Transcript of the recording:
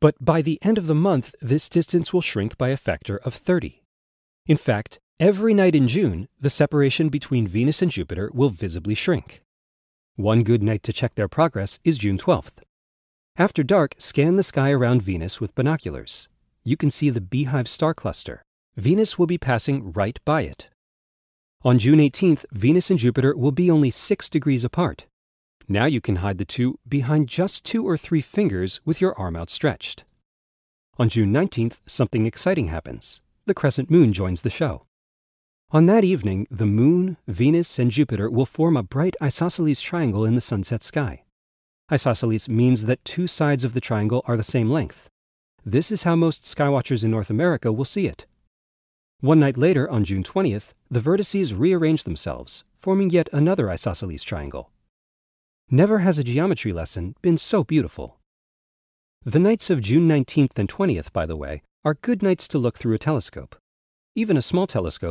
But by the end of the month, this distance will shrink by a factor of 30. In fact, every night in June, the separation between Venus and Jupiter will visibly shrink. One good night to check their progress is June 12th. After dark, scan the sky around Venus with binoculars. You can see the Beehive star cluster. Venus will be passing right by it. On June 18th, Venus and Jupiter will be only 6 degrees apart. Now you can hide the two behind just two or three fingers with your arm outstretched. On June 19th, something exciting happens. The crescent moon joins the show. On that evening, the moon, Venus, and Jupiter will form a bright isosceles triangle in the sunset sky. Isosceles means that two sides of the triangle are the same length. This is how most skywatchers in North America will see it. One night later, on June 20th, the vertices rearrange themselves, forming yet another isosceles triangle. Never has a geometry lesson been so beautiful. The nights of June 19th and 20th, by the way, are good nights to look through a telescope. Even a small telescope